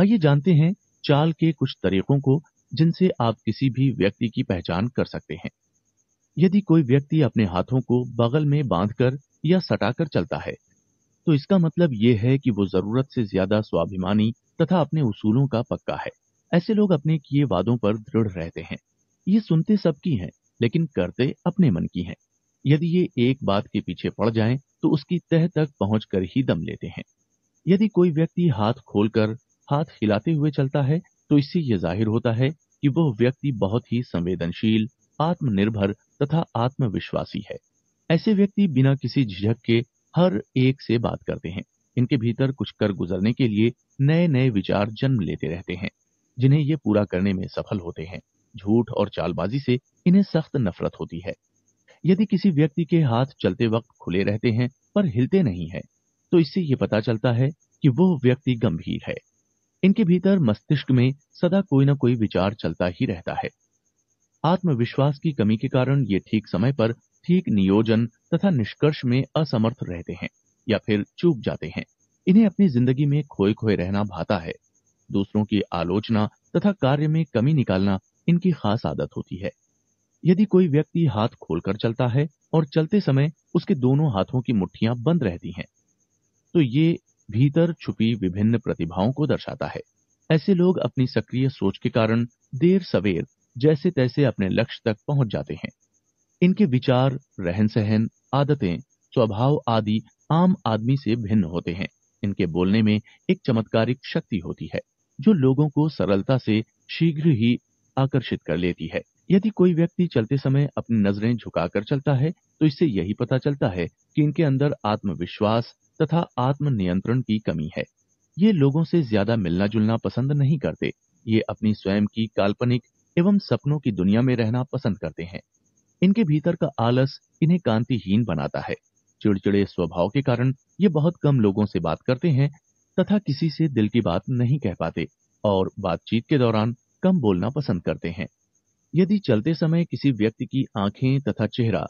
Speaker 1: आइए जानते हैं चाल के कुछ तरीकों को जिनसे आप किसी भी व्यक्ति की पहचान कर सकते हैं यदि कोई व्यक्ति अपने हाथों को बगल में बांधकर या सटाकर चलता है तो इसका मतलब ये है कि वो जरूरत से ज्यादा स्वाभिमानी तथा अपने उसूलों का पक्का है ऐसे लोग अपने किए वादों पर दृढ़ रहते हैं ये सुनते सबकी हैं लेकिन करते अपने मन की हैं यदि ये एक बात के पीछे पड़ जाएं तो उसकी तह तक पहुंचकर कर ही दम लेते हैं यदि कोई व्यक्ति हाथ खोलकर हाथ हिलाते हुए चलता है तो इससे ये जाहिर होता है कि वह व्यक्ति बहुत ही संवेदनशील आत्मनिर्भर तथा आत्मविश्वासी है ऐसे व्यक्ति बिना किसी झिझक के हर एक से बात करते हैं इनके भीतर कुछ कर गुजरने के लिए नए नए विचार जन्म लेते रहते हैं जिन्हें ये पूरा करने में सफल होते हैं झूठ और चालबाजी से इन्हें सख्त नफरत होती है यदि किसी व्यक्ति के हाथ चलते वक्त खुले रहते हैं पर हिलते नहीं है तो इससे ये पता चलता है कि वो व्यक्ति गंभीर है इनके भीतर मस्तिष्क में सदा कोई ना कोई विचार चलता ही रहता है आत्मविश्वास की कमी के कारण ये ठीक समय पर ठीक नियोजन तथा निष्कर्ष में असमर्थ रहते हैं या फिर चूक जाते हैं इन्हें अपनी जिंदगी में खोए खोए रहना भाता है दूसरों की आलोचना तथा कार्य में कमी निकालना इनकी खास आदत होती है यदि कोई व्यक्ति हाथ खोलकर चलता है और चलते समय उसके दोनों हाथों की मुठ्ठियां बंद रहती हैं तो ये भीतर छुपी विभिन्न प्रतिभाओं को दर्शाता है ऐसे लोग अपनी सक्रिय सोच के कारण देर सवेर जैसे तैसे अपने लक्ष्य तक पहुंच जाते हैं इनके विचार रहन सहन आदतें स्वभाव आदि आम आदमी से भिन्न होते हैं इनके बोलने में एक चमत्कारिक शक्ति होती है जो लोगों को सरलता से शीघ्र ही आकर्षित कर लेती है यदि कोई व्यक्ति चलते समय अपनी नजरें झुकाकर चलता है तो इससे यही पता चलता है कि इनके अंदर आत्मविश्वास तथा आत्मनियंत्रण की कमी है ये लोगों से ज्यादा मिलना जुलना पसंद नहीं करते ये अपनी स्वयं की काल्पनिक एवं सपनों की दुनिया में रहना पसंद करते हैं इनके भीतर का आलस इन्हें कांतिहीन बनाता है चिड़चिड़े स्वभाव के कारण ये बहुत कम लोगों से बात करते हैं तथा किसी से दिल की बात नहीं कह पाते और बातचीत के दौरान कम बोलना पसंद करते हैं यदि चलते समय किसी व्यक्ति की आंखें तथा चेहरा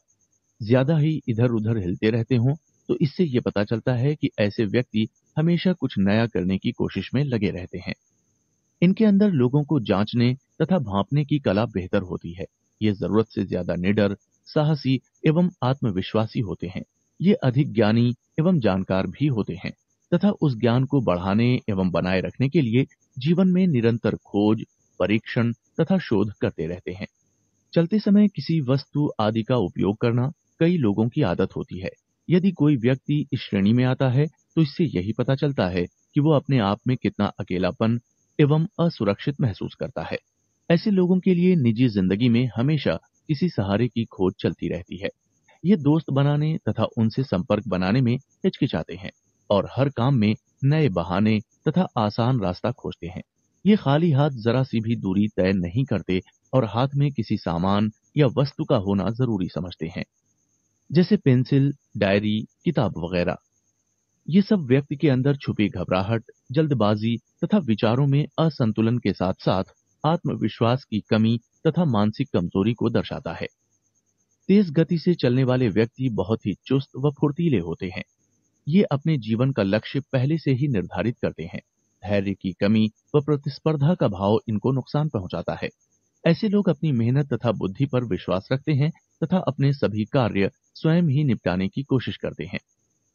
Speaker 1: ज्यादा ही इधर उधर हिलते रहते हों तो इससे ये पता चलता है कि ऐसे व्यक्ति हमेशा कुछ नया करने की कोशिश में लगे रहते हैं इनके अंदर लोगों को जांचने तथा भांपने की कला बेहतर होती है ये जरूरत से ज्यादा निडर साहसी एवं आत्मविश्वासी होते हैं ये अधिक ज्ञानी एवं जानकार भी होते हैं तथा उस ज्ञान को बढ़ाने एवं बनाए रखने के लिए जीवन में निरंतर खोज परीक्षण तथा शोध करते रहते हैं चलते समय किसी वस्तु आदि का उपयोग करना कई लोगों की आदत होती है यदि कोई व्यक्ति इस श्रेणी में आता है तो इससे यही पता चलता है कि वो अपने आप में कितना अकेलापन एवं असुरक्षित महसूस करता है ऐसे लोगों के लिए निजी जिंदगी में हमेशा किसी सहारे की खोज चलती रहती है ये दोस्त बनाने तथा उनसे संपर्क बनाने में हिचकिचाते हैं और हर काम में नए बहाने तथा आसान रास्ता खोजते हैं ये खाली हाथ जरा सी भी दूरी तय नहीं करते और हाथ में किसी सामान या वस्तु का होना जरूरी समझते हैं जैसे पेंसिल डायरी किताब वगैरह ये सब व्यक्ति के अंदर छुपी घबराहट जल्दबाजी तथा विचारों में असंतुलन के साथ साथ आत्मविश्वास की कमी तथा मानसिक कमजोरी को दर्शाता है तेज गति से चलने वाले व्यक्ति बहुत ही चुस्त व फुर्तीले होते हैं ये अपने जीवन का लक्ष्य पहले से ही निर्धारित करते हैं धैर्य की कमी व प्रतिस्पर्धा का भाव इनको नुकसान पहुंचाता है ऐसे लोग अपनी मेहनत तथा बुद्धि पर विश्वास रखते हैं तथा अपने सभी कार्य स्वयं ही निपटाने की कोशिश करते हैं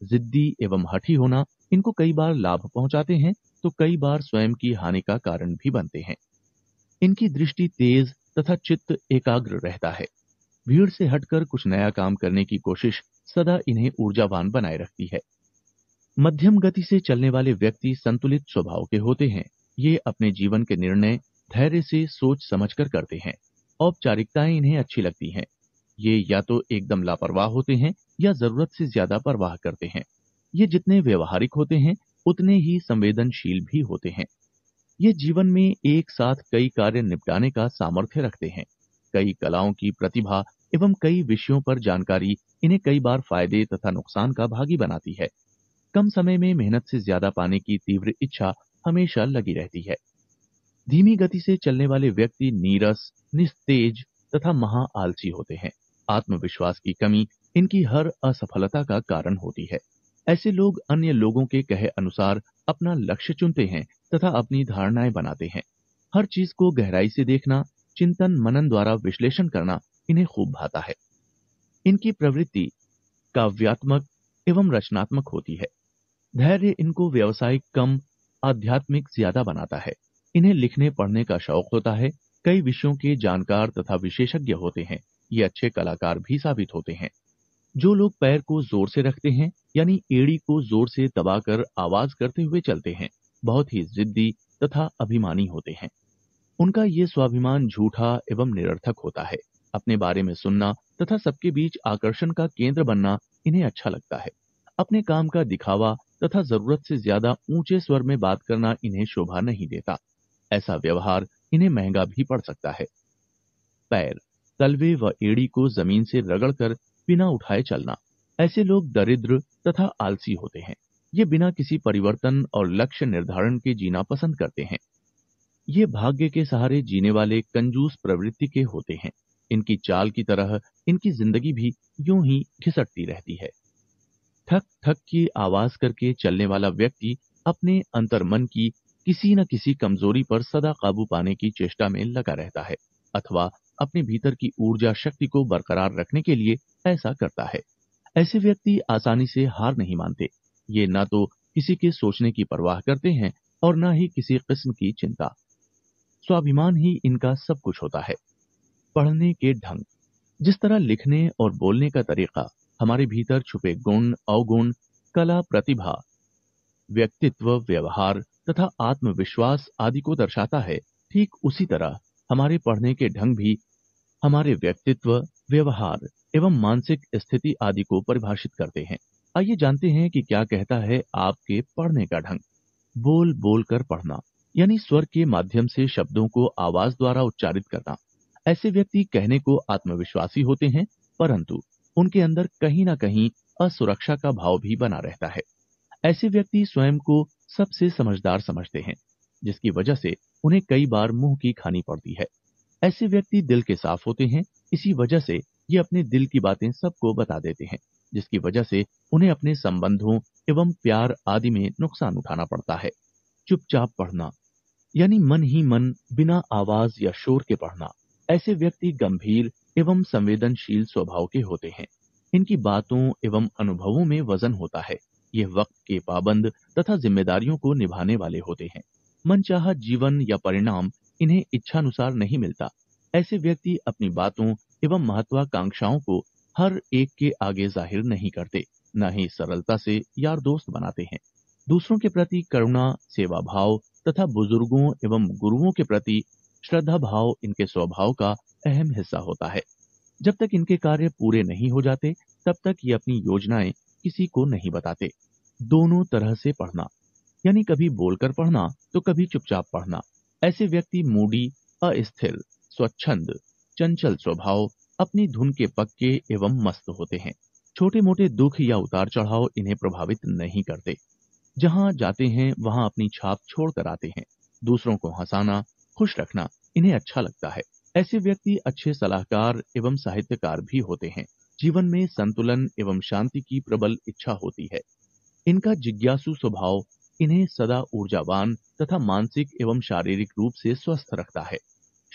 Speaker 1: जिद्दी एवं हठी होना इनको कई बार लाभ पहुंचाते हैं तो कई बार स्वयं की हानि का कारण भी बनते हैं इनकी दृष्टि तेज तथा चित्त एकाग्र रहता है भीड़ से हटकर कुछ नया काम करने की कोशिश सदा इन्हें ऊर्जावान बनाए रखती है मध्यम गति से चलने वाले व्यक्ति संतुलित स्वभाव के होते हैं ये अपने जीवन के निर्णय धैर्य से सोच समझकर करते हैं औपचारिकताएं इन्हें अच्छी लगती हैं ये या तो एकदम लापरवाह होते हैं या जरूरत से ज्यादा परवाह करते हैं ये जितने व्यवहारिक होते हैं उतने ही संवेदनशील भी होते हैं ये जीवन में एक साथ कई कार्य निपटाने का सामर्थ्य रखते हैं कई कलाओं की प्रतिभा एवं कई विषयों पर जानकारी इन्हें कई बार फायदे तथा नुकसान का भागी बनाती है कम समय में मेहनत से ज्यादा पाने की तीव्र इच्छा हमेशा लगी रहती है धीमी गति से चलने वाले व्यक्ति नीरस निस्तेज तथा महाआलसी होते हैं आत्मविश्वास की कमी इनकी हर असफलता का कारण होती है ऐसे लोग अन्य लोगों के कहे अनुसार अपना लक्ष्य चुनते हैं तथा अपनी धारणाएं बनाते हैं हर चीज को गहराई से देखना चिंतन मनन द्वारा विश्लेषण करना इन्हें खूब भाता है इनकी प्रवृत्ति काव्यात्मक एवं रचनात्मक होती है धैर्य इनको व्यवसायिक कम आध्यात्मिक ज्यादा बनाता है इन्हें लिखने पढ़ने का शौक होता है कई विषयों के जानकार तथा विशेषज्ञ होते हैं ये अच्छे कलाकार भी साबित होते हैं जो लोग पैर को जोर से रखते हैं यानी एड़ी को जोर से दबाकर आवाज करते हुए चलते हैं बहुत ही जिद्दी तथा अभिमानी होते हैं उनका ये स्वाभिमान झूठा एवं निरर्थक होता है अपने बारे में सुनना तथा सबके बीच आकर्षण का केंद्र बनना इन्हें अच्छा लगता है अपने काम का दिखावा तथा जरूरत से ज्यादा ऊंचे स्वर में बात करना इन्हें शोभा नहीं देता ऐसा व्यवहार इन्हें महंगा भी पड़ सकता है पैर तलवे व एड़ी को जमीन से रगड़कर बिना उठाए चलना ऐसे लोग दरिद्र तथा आलसी होते हैं ये बिना किसी परिवर्तन और लक्ष्य निर्धारण के जीना पसंद करते हैं ये भाग्य के सहारे जीने वाले कंजूस प्रवृत्ति के होते हैं इनकी चाल की तरह इनकी जिंदगी भी यूं ही घिसटती रहती है ठक ठक की आवाज करके चलने वाला व्यक्ति अपने अंतर्मन की किसी न किसी कमजोरी पर सदा काबू पाने की चेष्टा में लगा रहता है अथवा अपने भीतर की ऊर्जा शक्ति को बरकरार रखने के लिए ऐसा करता है ऐसे व्यक्ति आसानी से हार नहीं मानते ये न तो किसी के सोचने की परवाह करते हैं और न ही किसी किस्म की चिंता स्वाभिमान ही इनका सब कुछ होता है पढ़ने के ढंग जिस तरह लिखने और बोलने का तरीका हमारे भीतर छुपे गुण अवगुण कला प्रतिभा व्यक्तित्व व्यवहार तथा आत्मविश्वास आदि को दर्शाता है ठीक उसी तरह हमारे पढ़ने के ढंग भी हमारे व्यक्तित्व व्यवहार एवं मानसिक स्थिति आदि को परिभाषित करते हैं आइए जानते हैं कि क्या कहता है आपके पढ़ने का ढंग बोल बोल कर पढ़ना यानी स्वर के माध्यम से शब्दों को आवाज द्वारा उच्चारित करना ऐसे व्यक्ति कहने को आत्मविश्वासी होते हैं परंतु उनके अंदर कहीं ना कहीं असुरक्षा का भाव भी बना रहता है ऐसे व्यक्ति स्वयं को सबसे समझदार समझते हैं जिसकी वजह से उन्हें कई बार मुंह की खानी पड़ती है ऐसे व्यक्ति दिल के साफ होते हैं इसी वजह से ये अपने दिल की बातें सबको बता देते हैं जिसकी वजह से उन्हें अपने संबंधों एवं प्यार आदि में नुकसान उठाना पड़ता है चुपचाप पढ़ना यानी मन ही मन बिना आवाज या शोर के पढ़ना ऐसे व्यक्ति गंभीर एवं संवेदनशील स्वभाव के होते हैं इनकी बातों एवं अनुभवों में वजन होता है ये वक्त के पाबंद तथा जिम्मेदारियों को निभाने वाले होते हैं मनचाहा जीवन या परिणाम इन्हें इच्छानुसार नहीं मिलता ऐसे व्यक्ति अपनी बातों एवं महत्वाकांक्षाओं को हर एक के आगे जाहिर नहीं करते न ही सरलता से यार दोस्त बनाते हैं दूसरों के प्रति करुणा सेवा भाव तथा बुजुर्गों एवं गुरुओं के प्रति श्रद्धा भाव इनके स्वभाव का अहम हिस्सा होता है जब तक इनके कार्य पूरे नहीं हो जाते तब तक ये अपनी योजनाएं किसी को नहीं बताते दोनों तरह से पढ़ना यानी कभी बोलकर पढ़ना तो कभी चुपचाप पढ़ना ऐसे व्यक्ति मूडी अस्थिर स्वच्छंद चंचल स्वभाव अपनी धुन के पक्के एवं मस्त होते हैं छोटे मोटे दुख या उतार चढ़ाव इन्हें प्रभावित नहीं करते जहाँ जाते हैं वहाँ अपनी छाप छोड़कर आते हैं दूसरों को हंसाना खुश रखना इन्हें अच्छा लगता है ऐसे व्यक्ति अच्छे सलाहकार एवं साहित्यकार भी होते हैं जीवन में संतुलन एवं शांति की प्रबल इच्छा होती है इनका जिज्ञासु स्वभाव इन्हें सदा ऊर्जावान तथा मानसिक एवं शारीरिक रूप से स्वस्थ रखता है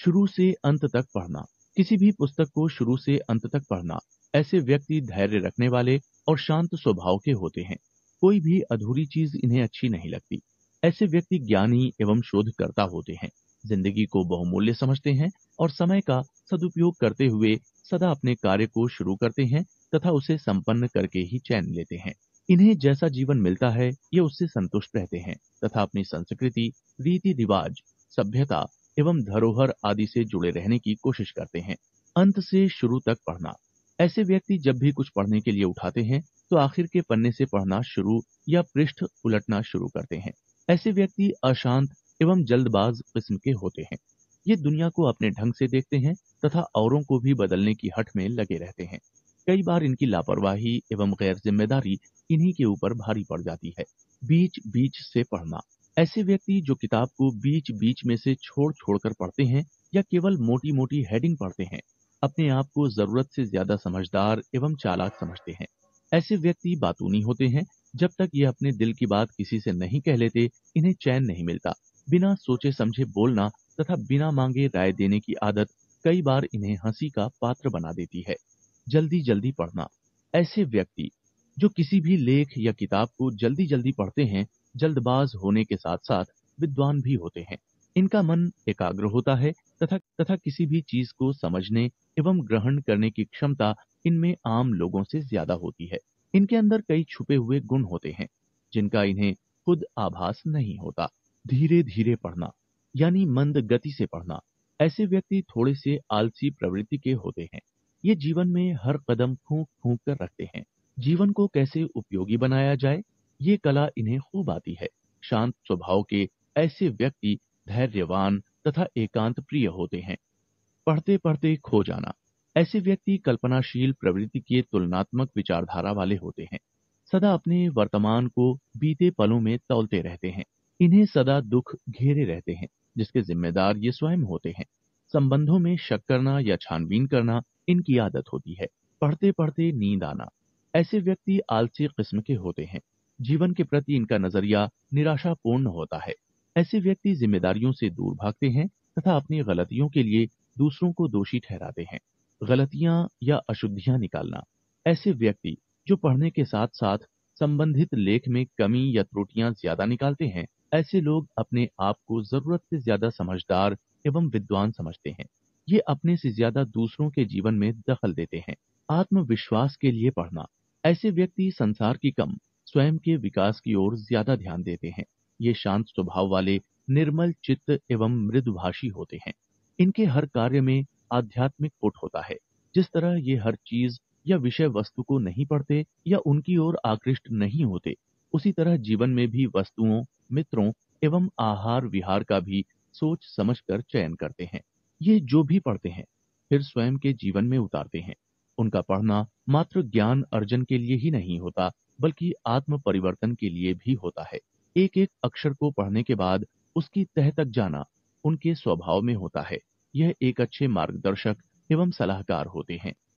Speaker 1: शुरू से अंत तक पढ़ना किसी भी पुस्तक को शुरू से अंत तक पढ़ना ऐसे व्यक्ति धैर्य रखने वाले और शांत स्वभाव के होते हैं कोई भी अधूरी चीज इन्हें अच्छी नहीं लगती ऐसे व्यक्ति ज्ञानी एवं शोधकर्ता होते हैं जिंदगी को बहुमूल्य समझते हैं और समय का सदुपयोग करते हुए सदा अपने कार्य को शुरू करते हैं तथा उसे संपन्न करके ही चैन लेते हैं इन्हें जैसा जीवन मिलता है ये उससे संतुष्ट रहते हैं तथा अपनी संस्कृति रीति रिवाज सभ्यता एवं धरोहर आदि से जुड़े रहने की कोशिश करते हैं अंत से शुरू तक पढ़ना ऐसे व्यक्ति जब भी कुछ पढ़ने के लिए उठाते हैं तो आखिर के पन्ने से पढ़ना शुरू या पृष्ठ उलटना शुरू करते हैं ऐसे व्यक्ति अशांत एवं जल्दबाज किस्म के होते हैं ये दुनिया को अपने ढंग से देखते हैं तथा औरों को भी बदलने की हट में लगे रहते हैं कई बार इनकी लापरवाही एवं गैर जिम्मेदारी इन्हीं के ऊपर भारी पड़ जाती है बीच बीच से पढ़ना ऐसे व्यक्ति जो किताब को बीच बीच में से छोड़ छोड़ कर पढ़ते हैं या केवल मोटी मोटी हेडिंग पढ़ते हैं अपने आप को जरूरत से ज्यादा समझदार एवं चालाक समझते हैं ऐसे व्यक्ति बातूनी होते हैं जब तक ये अपने दिल की बात किसी से नहीं कह लेते इन्हें चैन नहीं मिलता बिना सोचे समझे बोलना तथा बिना मांगे राय देने की आदत कई बार इन्हें हंसी का पात्र बना देती है जल्दी जल्दी पढ़ना ऐसे व्यक्ति जो किसी भी लेख या किताब को जल्दी जल्दी पढ़ते हैं जल्दबाज होने के साथ साथ विद्वान भी होते हैं इनका मन एकाग्र होता है तथा तथा किसी भी चीज को समझने एवं ग्रहण करने की क्षमता इनमें आम लोगों से ज्यादा होती है इनके अंदर कई छुपे हुए गुण होते हैं जिनका इन्हें खुद आभास नहीं होता धीरे धीरे पढ़ना यानी मंद गति से पढ़ना ऐसे व्यक्ति थोड़े से आलसी प्रवृत्ति के होते हैं ये जीवन में हर कदम फूक फूक कर रखते हैं जीवन को कैसे उपयोगी बनाया जाए ये कला इन्हें खूब आती है शांत स्वभाव के ऐसे व्यक्ति धैर्यवान तथा एकांत प्रिय होते हैं पढ़ते पढ़ते खो जाना ऐसे व्यक्ति कल्पनाशील प्रवृत्ति के तुलनात्मक विचारधारा वाले होते हैं सदा अपने वर्तमान को बीते पलों में तौलते रहते हैं इन्हें सदा दुख घेरे रहते हैं जिसके जिम्मेदार ये स्वयं होते हैं संबंधों में शक करना या छानबीन करना इनकी आदत होती है पढ़ते पढ़ते नींद आना ऐसे व्यक्ति आलसी किस्म के होते हैं जीवन के प्रति इनका नजरिया निराशापूर्ण होता है ऐसे व्यक्ति जिम्मेदारियों से दूर भागते हैं तथा अपनी गलतियों के लिए दूसरों को दोषी ठहराते हैं गलतियां या अशुद्धियां निकालना ऐसे व्यक्ति जो पढ़ने के साथ साथ संबंधित लेख में कमी या त्रुटियां ज्यादा निकालते हैं ऐसे लोग अपने आप को जरूरत से ज्यादा समझदार एवं विद्वान समझते हैं ये अपने से ज्यादा दूसरों के जीवन में दखल देते हैं आत्मविश्वास के लिए पढ़ना ऐसे व्यक्ति संसार की कम स्वयं के विकास की ओर ज्यादा ध्यान देते हैं ये शांत स्वभाव वाले निर्मल चित्त एवं मृदभाषी होते हैं इनके हर कार्य में आध्यात्मिक पुट होता है जिस तरह ये हर चीज या विषय वस्तु को नहीं पढ़ते या उनकी ओर आकृष्ट नहीं होते उसी तरह जीवन में भी वस्तुओं मित्रों एवं आहार विहार का भी सोच समझकर चयन करते हैं ये जो भी पढ़ते हैं फिर स्वयं के जीवन में उतारते हैं उनका पढ़ना मात्र ज्ञान अर्जन के लिए ही नहीं होता बल्कि आत्म परिवर्तन के लिए भी होता है एक एक अक्षर को पढ़ने के बाद उसकी तह तक जाना उनके स्वभाव में होता है यह एक अच्छे मार्गदर्शक एवं सलाहकार होते हैं